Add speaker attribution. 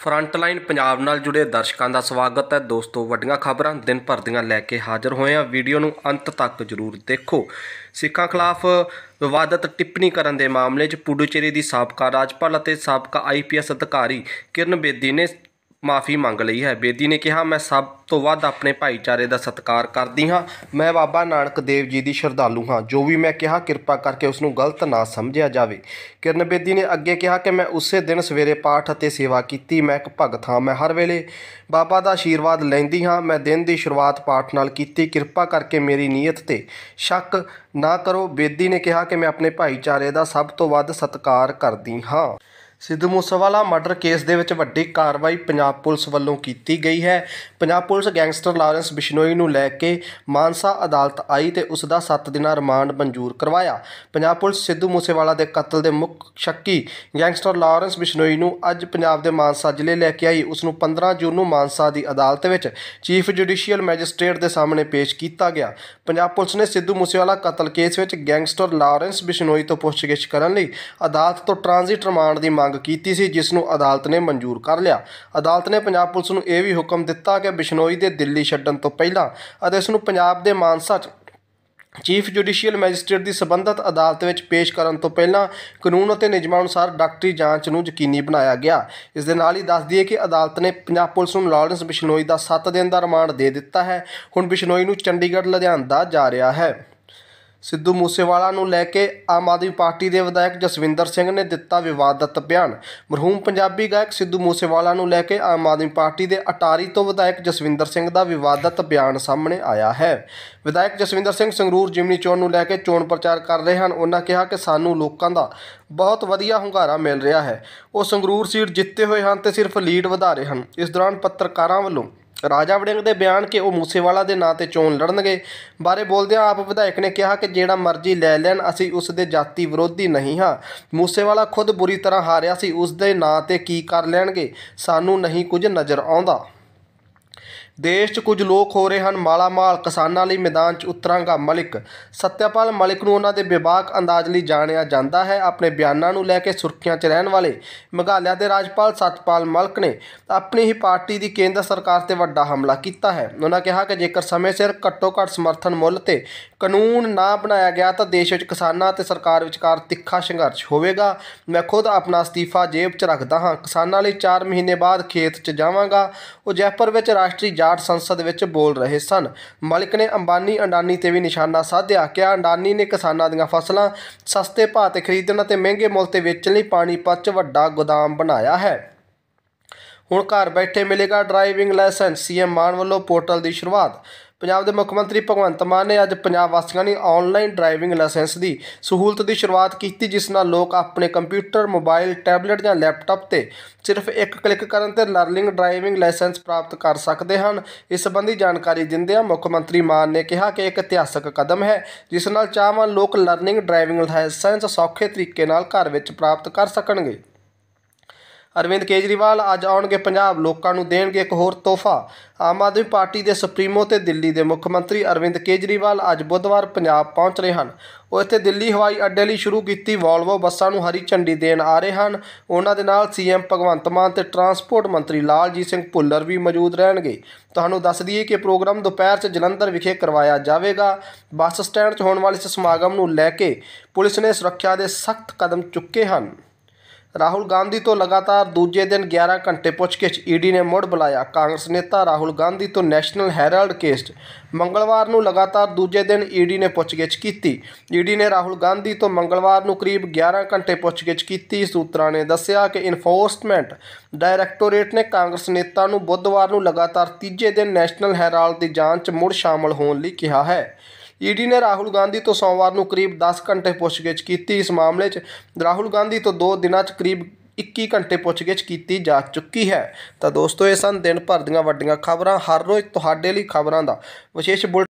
Speaker 1: frontline Punjab ਨਾਲ ਜੁੜੇ ਦਰਸ਼ਕਾਂ ਦਾ ਸਵਾਗਤ ਹੈ ਦੋਸਤੋ ਵੱਡੀਆਂ ਖਬਰਾਂ ਦਿਨ ਭਰ ਦੀਆਂ ਲੈ ਕੇ ਹਾਜ਼ਰ ਹੋਏ ਹਾਂ ਵੀਡੀਓ ਨੂੰ ਅੰਤ ਤੱਕ ਜ਼ਰੂਰ ਦੇਖੋ ਸਿੱਖਾਂ ਖਿਲਾਫ ਵਿਵਾਦਤ ਟਿੱਪਣੀ ਕਰਨ ਦੇ ਮਾਮਲੇ 'ਚ ਪੁਡੂਚੇਰੀ ਦੀ ਸਾਬਕਾ ਰਾਜਪਾਲ ਅਤੇ ਸਾਬਕਾ ਆਈਪੀਐਸ ਅਧਿਕਾਰੀ ਕਿਰਨ ਬੇਦੀ ਨੇ ਮਾਫੀ ਮੰਗ ਲਈ ਹੈ ਬੇਦੀ ਨੇ ਕਿਹਾ ਮੈਂ ਸਭ ਤੋਂ ਵੱਧ ਆਪਣੇ ਭਾਈਚਾਰੇ ਦਾ ਸਤਿਕਾਰ ਕਰਦੀ ਹਾਂ ਮੈਂ ਬਾਬਾ ਨਾਨਕ ਦੇਵ ਜੀ ਦੀ ਸ਼ਰਧਾਲੂ ਹਾਂ ਜੋ ਵੀ ਮੈਂ ਕਿਹਾ ਕਿਰਪਾ ਕਰਕੇ ਉਸ ਨੂੰ ਗਲਤ ਨਾ ਸਮਝਿਆ ਜਾਵੇ ਕਿਰਨ ਬੇਦੀ ਨੇ ਅੱਗੇ ਕਿਹਾ ਕਿ ਮੈਂ ਉਸੇ ਦਿਨ ਸਵੇਰੇ ਪਾਠ ਅਤੇ ਸੇਵਾ ਕੀਤੀ ਮੈਂ ਇੱਕ ਭਗਤ ਹਾਂ ਮੈਂ ਹਰ ਵੇਲੇ ਬਾਬਾ ਦਾ ਆਸ਼ੀਰਵਾਦ ਲੈਂਦੀ ਹਾਂ ਮੈਂ ਦਿਨ ਦੀ ਸ਼ੁਰੂਆਤ ਪਾਠ ਨਾਲ ਕੀਤੀ ਕਿਰਪਾ ਕਰਕੇ ਮੇਰੀ ਨੀਅਤ ਤੇ ਸ਼ੱਕ ਨਾ ਕਰੋ ਬੇਦੀ ਨੇ ਕਿਹਾ ਕਿ ਮੈਂ ਆਪਣੇ ਭਾਈਚਾਰੇ ਦਾ ਸਭ ਤੋਂ ਵੱਧ ਸਤਿਕਾਰ ਕਰਦੀ ਹਾਂ ਸਿੱਧੂ ਮੂਸੇਵਾਲਾ ਮਰਡਰ ਕੇਸ ਦੇ ਵਿੱਚ ਵੱਡੀ ਕਾਰਵਾਈ ਪੰਜਾਬ ਪੁਲਿਸ ਵੱਲੋਂ ਕੀਤੀ ਗਈ ਹੈ Punjab police gangster Lawrence Bishnoi ਨੂੰ ਲੈ ਕੇ ਮਾਨਸਾ ਅਦਾਲਤ ਆਈ ਤੇ ਉਸ ਦਾ 7 ਦਿਨਾਂ ਰਿਮਾਂਡ ਮਨਜ਼ੂਰ ਕਰਵਾਇਆ ਪੰਜਾਬ ਪੁਲਿਸ ਸਿੱਧੂ ਮੂਸੇਵਾਲਾ ਦੇ ਕਤਲ ਦੇ ਮੁੱਖ ਸ਼ੱਕੀ ਗੈਂਗਸਟਰ ਲਾਰੈਂਸ ਬਿਸ਼ਨੋਈ ਨੂੰ ਅੱਜ ਪੰਜਾਬ ਦੇ ਮਾਨਸਾ ਜ਼ਿਲ੍ਹੇ ਲੈ ਕੇ ਆਈ ਉਸ ਨੂੰ 15 ਜੂਨ ਨੂੰ ਮਾਨਸਾ ਦੀ ਅਦਾਲਤ ਵਿੱਚ ਚੀਫ ਜੁਡੀਸ਼ੀਅਲ ਮੈਜਿਸਟ੍ਰੇਟ ਦੇ ਸਾਹਮਣੇ ਪੇਸ਼ ਕੀਤਾ ਗਿਆ ਪੰਜਾਬ ਪੁਲਿਸ ਨੇ ਸਿੱਧੂ ਮੂਸੇਵਾਲਾ ਕਤਲ ਕੇਸ ਵਿੱਚ ਗੈਂਗਸਟਰ ਲਾਰੈਂਸ ਬਿਸ਼ਨੋਈ ਤੋਂ ਪੁੱਛਗਿੱਛ ਕਰਨ ਲਈ ਅਦਾਲਤ ਤੋਂ ਟ੍ਰਾਂਜ਼ਿਟ ਰਿਮਾਂਡ ਦੀ ਮੰਗ ਕੀਤੀ ਸੀ ਜਿਸ ਨੂੰ ਅਦਾਲਤ ਨੇ ਮਨਜ਼ੂਰ ਕਰ ਲਿਆ ਅਦਾਲਤ ਨੇ ਪੰਜਾਬ ਪੁਲਿਸ ਨੂੰ ਇਹ ਵੀ ਹੁਕਮ ਦਿੱਤਾ ਕਿ ਬਿਸ਼ਨੋਈ ਦੇ ਦਿੱਲੀ ਛੱਡਣ ਤੋਂ ਪਹਿਲਾਂ ਅਤੇ ਇਸ ਨੂੰ ਪੰਜਾਬ ਦੇ ਮਾਨਸਾ 'ਚ ਚੀਫ ਜੁਡੀਸ਼ੀਅਲ ਮੈਜਿਸਟ੍ਰੇਟ ਦੀ ਸਬੰਧਤ ਅਦਾਲਤ ਵਿੱਚ ਪੇਸ਼ ਕਰਨ ਤੋਂ ਪਹਿਲਾਂ ਕਾਨੂੰਨ ਅਤੇ ਨਿਯਮਾਂ ਅਨੁਸਾਰ ਡਾਕਟਰੀ ਜਾਂਚ ਨੂੰ ਯਕੀਨੀ ਬਣਾਇਆ ਗਿਆ ਇਸ ਦੇ ਨਾਲ ਹੀ ਦੱਸ ਦਈਏ ਕਿ ਅਦਾਲਤ ਨੇ ਪੰਜਾਬ ਪੁਲਿਸ ਨੂੰ ਲਾਰੈਂਸ ਬਿਸ਼ਨੋਈ ਦਾ 7 ਦਿਨ ਦਾ ਰਿਮਾਂਡ ਦੇ ਦਿੱਤਾ ਹੈ ਹੁਣ ਬਿਸ਼ਨੋਈ ਨੂੰ ਚੰਡੀਗੜ੍ਹ ਲੁਧਿਆਣਾ ਦਾ ਜਾ ਰਿਹਾ ਹੈ ਸਿੱਧੂ ਮੂਸੇਵਾਲਾ ਨੂੰ ਲੈ ਕੇ ਆਮ ਆਦਮੀ ਪਾਰਟੀ ਦੇ ਵਿਧਾਇਕ ਜਸਵਿੰਦਰ ਸਿੰਘ ਨੇ ਦਿੱਤਾ ਵਿਵਾਦਤ ਬਿਆਨ ਮਰਹੂਮ ਪੰਜਾਬੀ ਗਾਇਕ ਸਿੱਧੂ ਮੂਸੇਵਾਲਾ ਨੂੰ ਲੈ ਕੇ ਆਮ ਆਦਮੀ ਪਾਰਟੀ ਦੇ ਅਟਾਰੀ ਤੋਂ ਵਿਧਾਇਕ ਜਸਵਿੰਦਰ ਸਿੰਘ ਦਾ ਵਿਵਾਦਤ ਬਿਆਨ ਸਾਹਮਣੇ ਆਇਆ ਹੈ ਵਿਧਾਇਕ ਜਸਵਿੰਦਰ ਸਿੰਘ ਸੰਗਰੂਰ ਜਿਮਨੀ ਚੋਣ ਨੂੰ ਲੈ ਕੇ ਚੋਣ ਪ੍ਰਚਾਰ ਕਰ ਰਹੇ ਹਨ ਉਹਨਾਂ ਕਿਹਾ ਕਿ ਸਾਨੂੰ ਲੋਕਾਂ ਦਾ ਬਹੁਤ ਵਧੀਆ ਹੁੰਗਾਰਾ ਮਿਲ ਰਿਹਾ ਹੈ ਉਹ ਸੰਗਰੂਰ ਸੀਟ ਜਿੱਤੇ ਹੋਏ ਹਨ ਤੇ ਸਿਰਫ ਲੀਡ ਵਧਾ ਰਹੇ ਹਨ ਇਸ ਦੌਰਾਨ ਪੱਤਰਕਾਰਾਂ ਵੱਲੋਂ ਰਾਜਾ ਵੜਿੰਗ ਦੇ ਬਿਆਨ ਕਿ ਉਹ ਮੂਸੇਵਾਲਾ ਦੇ ਨਾਂ ਤੇ ਚੋਣ ਲੜਨਗੇ ਬਾਰੇ ਬੋਲਦਿਆਂ ਆਪ ਵਿਧਾਇਕ ਨੇ ਕਿਹਾ ਕਿ ਜਿਹੜਾ ਮਰਜ਼ੀ ਲੈ ਲੈਣ ਅਸੀਂ ਉਸ ਦੇ ਜਾਤੀ ਵਿਰੋਧੀ ਨਹੀਂ ਹਾਂ ਮੂਸੇਵਾਲਾ ਖੁਦ ਬੁਰੀ ਤਰ੍ਹਾਂ ਹਾਰਿਆ ਸੀ ਉਸ ਦੇ ਨਾਂ ਤੇ ਕੀ ਕਰ ਲੈਣਗੇ ਸਾਨੂੰ ਨਹੀਂ ਕੁਝ ਨਜ਼ਰ ਆਉਂਦਾ ਦੇਸ਼ 'ਚ ਕੁਝ ਲੋਕ ਹੋ ਰਹੇ ਹਨ ਮਾਲਾ ਮਾਲ ਕਿਸਾਨਾਂ ਲਈ ਮੈਦਾਨ 'ਚ ਉਤਰਾਂਗਾ ਮਲਿਕ ਸਤਿਆਪਾਲ ਮਲਿਕ ਨੂੰ ਉਹਨਾਂ ਦੇ ਵਿਵਾਕ ਅੰਦਾਜ਼ ਲਈ ਜਾਣਿਆ ਜਾਂਦਾ ਹੈ ਆਪਣੇ ਬਿਆਨਾਂ ਨੂੰ ਲੈ ਕੇ ਸੁਰਖੀਆਂ 'ਚ ਰਹਿਣ ਵਾਲੇ ਮੇਘਾਲਿਆ ਦੇ ਰਾਜਪਾਲ ਸਤਪਾਲ ਮਲਿਕ ਨੇ ਆਪਣੀ ਹੀ ਪਾਰਟੀ ਦੀ ਕੇਂਦਰ ਸਰਕਾਰ ਤੇ ਵੱਡਾ ਹਮਲਾ ਕੀਤਾ ਹੈ ਉਹਨਾਂ ਕਿਹਾ ਕਿ ਜੇਕਰ ਸਮੇਂ ਸਿਰ ਘੱਟੋ ਘੱਟ ਸਮਰਥਨ ਮੁੱਲ ਤੇ ਕਾਨੂੰਨ ਨਾ ਬਣਾਇਆ ਗਿਆ ਤਾਂ ਦੇਸ਼ ਵਿੱਚ ਕਿਸਾਨਾਂ ਤੇ ਸਰਕਾਰ ਵਿਚਕਾਰ ਤਿੱਖਾ ਸੰਘਰਸ਼ ਹੋਵੇਗਾ ਮੈਂ ਖੁਦ ਆਪਣਾ ਅਸਤੀਫਾ ਜੇਬ 'ਚ ਰੱਖਦਾ ਹਾਂ ਕਿਸਾਨਾਂ ਲਈ 4 ਮਹੀਨੇ ਬਾਅਦ ਖੇਤ 'ਚ ਜਾਵਾਂਗਾ ਉਹ ਜੈਪੁਰ ਵਿੱਚ ਰਾਸ਼ਟਰੀ ਰਾਸ਼ਟਰੀ ਜਾਟ ਸੰਸਦ ਵਿੱਚ ਬੋਲ ਰਹੇ ਸਨ ਮਲਿਕ ਨੇ ਅੰਬਾਨੀ ਅੰਡਾਨੀ ਤੇ ਵੀ ਨਿਸ਼ਾਨਾ ਸਾਧਿਆ ਕਿਹਾ ਅੰਡਾਨੀ ਨੇ ਕਿਸਾਨਾਂ ਦੀਆਂ ਫਸਲਾਂ ਸਸਤੇ ਭਾਅ ਤੇ ਖਰੀਦਣ ਅਤੇ ਮਹਿੰਗੇ ਮੁੱਲ ਤੇ ਵੇਚਣ ਲਈ ਪਾਣੀ ਪੱਚ ਵੱਡਾ ਗੋਦਾਮ ਬਣਾਇਆ ਹੈ ਹੁਣ ਘਰ ਬੈਠੇ ਮਿਲੇਗਾ ਡਰਾਈਵਿੰਗ ਲਾਇਸੈਂਸ ਸੀਐਮ ਮਾਨ ਵੱਲੋਂ ਪੋਰਟਲ ਦੀ ਸ਼ੁਰੂਆਤ ਪੰਜਾਬ ਦੇ ਮੁੱਖ ਮੰਤਰੀ ਭਗਵੰਤ ਮਾਨ ਨੇ ਅੱਜ ਪੰਜਾਬ ਵਾਸੀਆਂ ਲਈ ਆਨਲਾਈਨ ਡਰਾਈਵਿੰਗ ਲਾਇਸੈਂਸ ਦੀ ਸਹੂਲਤ ਦੀ ਸ਼ੁਰੂਆਤ ਕੀਤੀ ਜਿਸ ਨਾਲ ਲੋਕ ਆਪਣੇ ਕੰਪਿਊਟਰ ਮੋਬਾਈਲ ਟੈਬਲੇਟ ਜਾਂ ਲੈਪਟਾਪ ਤੇ ਸਿਰਫ ਇੱਕ ਕਲਿੱਕ ਕਰਨ ਤੇ ਲਰਨਿੰਗ ਡਰਾਈਵਿੰਗ ਲਾਇਸੈਂਸ ਪ੍ਰਾਪਤ ਕਰ ਸਕਦੇ ਹਨ ਇਸ ਸੰਬੰਧੀ ਜਾਣਕਾਰੀ ਦਿੰਦਿਆਂ ਮੁੱਖ ਮੰਤਰੀ ਮਾਨ ਨੇ ਕਿਹਾ ਕਿ ਇੱਕ ਇਤਿਹਾਸਕ ਕਦਮ ਹੈ ਜਿਸ ਨਾਲ ਚਾਹਵਾਨ ਲੋਕ ਲਰਨਿੰਗ ਡਰਾਈਵਿੰਗ ਲਾਇਸੈਂਸ ਸੌਖੇ ਤਰੀਕੇ ਨਾਲ ਘਰ ਵਿੱਚ ਪ੍ਰਾਪਤ ਕਰ ਸਕਣਗੇ ਅਰਵਿੰਦ ਕੇਜਰੀਵਾਲ ਅੱਜ ਆਉਣਗੇ ਪੰਜਾਬ ਲੋਕਾਂ ਨੂੰ ਦੇਣਗੇ ਇੱਕ ਹੋਰ ਤੋਹਫਾ ਆਮ ਆਦਮੀ ਪਾਰਟੀ ਦੇ ਸੁਪਰੀਮੋ ਤੇ ਦਿੱਲੀ ਦੇ ਮੁੱਖ ਮੰਤਰੀ ਅਰਵਿੰਦ ਕੇਜਰੀਵਾਲ ਅੱਜ ਬੁੱਧਵਾਰ ਪੰਜਾਬ ਪਹੁੰਚ ਰਹੇ ਹਨ ਉਹ ਇੱਥੇ ਦਿੱਲੀ ਹਵਾਈ ਅੱਡੇ ਲਈ ਸ਼ੁਰੂ ਕੀਤੀ ਵੋਲਵੋ ਬੱਸਾਂ ਨੂੰ ਹਰੀ ਝੰਡੀ ਦੇਣ ਆ ਰਹੇ ਹਨ ਉਹਨਾਂ ਦੇ ਨਾਲ ਸੀਐਮ ਭਗਵੰਤ ਮਾਨ ਤੇ ਟਰਾਂਸਪੋਰਟ ਮੰਤਰੀ ਲਾਲਜੀਤ ਸਿੰਘ ਭੁੱਲਰ ਵੀ ਮੌਜੂਦ ਰਹਿਣਗੇ ਤੁਹਾਨੂੰ ਦੱਸ ਦਈਏ ਕਿ ਪ੍ਰੋਗਰਾਮ ਦੁਪਹਿਰ 'ਚ ਜਲੰਧਰ ਵਿਖੇ ਕਰਵਾਇਆ ਜਾਵੇਗਾ ਬੱਸ ਸਟੈਂਡ 'ਚ ਹੋਣ ਵਾਲੇ ਇਸ ਸਮਾਗਮ ਨੂੰ ਲੈ ਕੇ ਪੁਲਿਸ ਨੇ ਸੁਰੱਖਿਆ ਦੇ ਸਖਤ ਕਦਮ ਚੁੱਕੇ ਹਨ ਰਾਹੁਲ ਗਾਂਧੀ ਤੋਂ ਲਗਾਤਾਰ ਦੂਜੇ ਦਿਨ 11 ਘੰਟੇ ਪੁੱਛਗਿੱਛ ਈਡੀ ਨੇ ਮੋੜ ਬੁਲਾਇਆ ਕਾਂਗਰਸ ਨੇਤਾ ਰਾਹੁਲ ਗਾਂਧੀ ਤੋਂ ਨੈਸ਼ਨਲ ਹੈਰਾਲਡ ਕੇਸ ਮੰਗਲਵਾਰ ਨੂੰ ਲਗਾਤਾਰ ਦੂਜੇ ਦਿਨ ਈਡੀ ਨੇ ਪੁੱਛਗਿੱਛ ਕੀਤੀ ਈਡੀ ਨੇ ਰਾਹੁਲ ਗਾਂਧੀ ਤੋਂ ਮੰਗਲਵਾਰ ਨੂੰ ਕਰੀਬ 11 ਘੰਟੇ ਪੁੱਛਗਿੱਛ ਕੀਤੀ ਸੂਤਰਾਂ ਨੇ ਦੱਸਿਆ ਕਿ ਇਨਫੋਰਸਮੈਂਟ ਡਾਇਰੈਕਟੋਰੇਟ ਨੇ ਕਾਂਗਰਸ ਨੇਤਾ ਨੂੰ ਬੁੱਧਵਾਰ ਨੂੰ ਲਗਾਤਾਰ ਤੀਜੇ ਦਿਨ ਨੈਸ਼ਨਲ ਹੈਰਾਲਡ ਦੀ ਜਾਂਚ ਮੁੜ ਸ਼ਾਮਲ ਹੋਣ ਲਈ ਕਿਹਾ ਹੈ ਈਡੀ ਨੇ ਰਾਹੁਲ ਗਾਂਧੀ ਤੋਂ ਸੋਮਵਾਰ ਨੂੰ ਕਰੀਬ 10 ਘੰਟੇ ਪੁੱਛਗਿੱਛ ਕੀਤੀ ਇਸ ਮਾਮਲੇ 'ਚ ਰਾਹੁਲ ਗਾਂਧੀ ਤੋਂ 2 ਦਿਨਾਂ 'ਚ ਕਰੀਬ 21 ਘੰਟੇ ਪੁੱਛਗਿੱਛ ਕੀਤੀ ਜਾ ਚੁੱਕੀ ਹੈ ਤਾਂ ਦੋਸਤੋ ਇਹ ਸਨ ਦਿਨ ਭਰ ਦੀਆਂ ਵੱਡੀਆਂ ਖਬਰਾਂ ਹਰ ਰੋਜ਼ ਤੁਹਾਡੇ ਲਈ ਖਬਰਾਂ ਦਾ ਵਿਸ਼ੇਸ਼